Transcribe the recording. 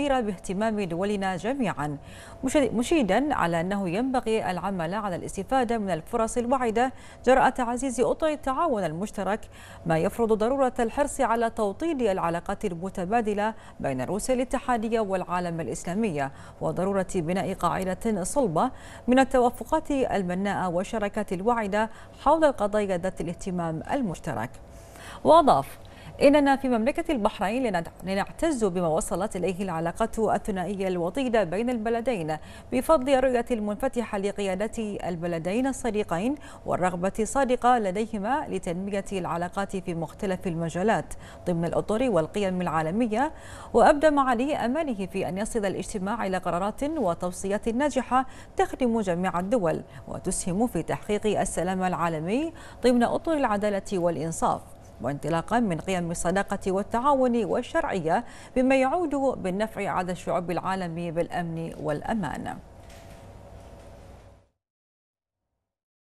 الكثير باهتمام دولنا جميعا مشيدا على أنه ينبغي العمل على الاستفادة من الفرص الواعدة جراء تعزيز أطر التعاون المشترك ما يفرض ضرورة الحرص على توطيد العلاقات المتبادلة بين روسيا الاتحادية والعالم الإسلامي وضرورة بناء قاعدة صلبة من التوافقات المناءة والشراكات الواعدة حول القضايا ذات الاهتمام المشترك وأضاف إننا في مملكة البحرين لنعتز بما وصلت إليه العلاقة الثنائية الوطيدة بين البلدين بفضل الرؤية المنفتحة لقيادة البلدين الصديقين والرغبة الصادقة لديهما لتنمية العلاقات في مختلف المجالات ضمن الأطر والقيم العالمية وأبدى معالي أمانه في أن يصل الاجتماع إلى قرارات وتوصيات ناجحة تخدم جميع الدول وتسهم في تحقيق السلام العالمي ضمن أطر العدالة والإنصاف وانطلاقا من قيم الصداقة والتعاون والشرعية بما يعود بالنفع على الشعوب العالم بالأمن والأمان